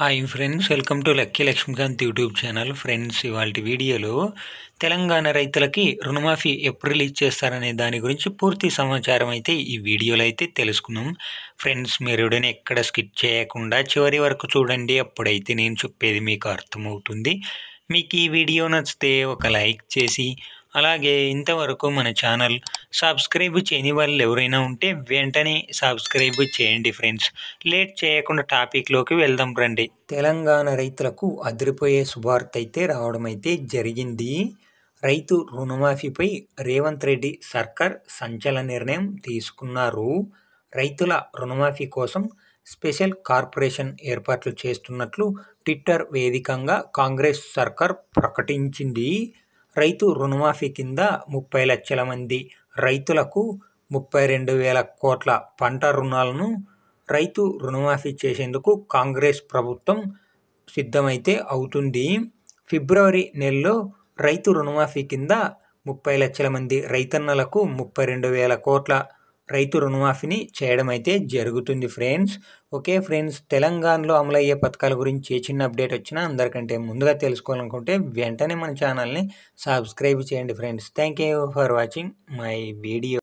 hi friends welcome to Lucky Lakshmikanth YouTube channel friends ఇవాళ వీడియోలో తెలంగాణ రైతులకి రుణమాఫీ ఎప్పుడు రిలీజ్ చేస్తారనే దాని గురించి పూర్తి సమాచారం అయితే ఈ వీడియోలో అయితే తెలుసుకున్నాం ఫ్రెండ్స్ మీరు ఎక్కడ స్కిప్ చేయకుండా చివరి వరకు చూడండి అప్పుడైతే నేను చెప్పేది మీకు అర్థమవుతుంది మీకు ఈ వీడియో నచ్చితే ఒక లైక్ చేసి అలాగే ఇంతవరకు మన ఛానల్ సబ్స్క్రైబ్ చేయని వాళ్ళు ఎవరైనా ఉంటే వెంటనే సబ్స్క్రైబ్ చేయండి ఫ్రెండ్స్ లేట్ చేయకుండా టాపిక్లోకి వెళ్దాం రండి తెలంగాణ రైతులకు అదిరిపోయే శుభార్త అయితే రావడం అయితే జరిగింది రైతు రుణమాఫీపై రేవంత్ రెడ్డి సర్కార్ సంచల నిర్ణయం తీసుకున్నారు రైతుల రుణమాఫీ కోసం స్పెషల్ కార్పొరేషన్ ఏర్పాట్లు చేస్తున్నట్లు ట్విట్టర్ వేదికంగా కాంగ్రెస్ సర్కార్ ప్రకటించింది రైతు రుణమాఫీ కింద ముప్పై లక్షల మంది రైతులకు ముప్పై రెండు వేల కోట్ల పంట రుణాలను రైతు రుణమాఫీ చేసేందుకు కాంగ్రెస్ ప్రభుత్వం సిద్ధమైతే అవుతుంది ఫిబ్రవరి నెలలో రైతు రుణమాఫీ కింద ముప్పై లక్షల మంది రైతన్నలకు ముప్పై రెండు వేల కోట్ల రైతు రుణమాఫీని చేయడం అయితే జరుగుతుంది ఫ్రెండ్స్ ఓకే ఫ్రెండ్స్ తెలంగాణలో అమలయ్యే పథకాల గురించి ఏ చిన్న అప్డేట్ వచ్చినా అందరికంటే ముందుగా తెలుసుకోవాలనుకుంటే వెంటనే మన ఛానల్ని సబ్స్క్రైబ్ చేయండి friends thank you for watching my video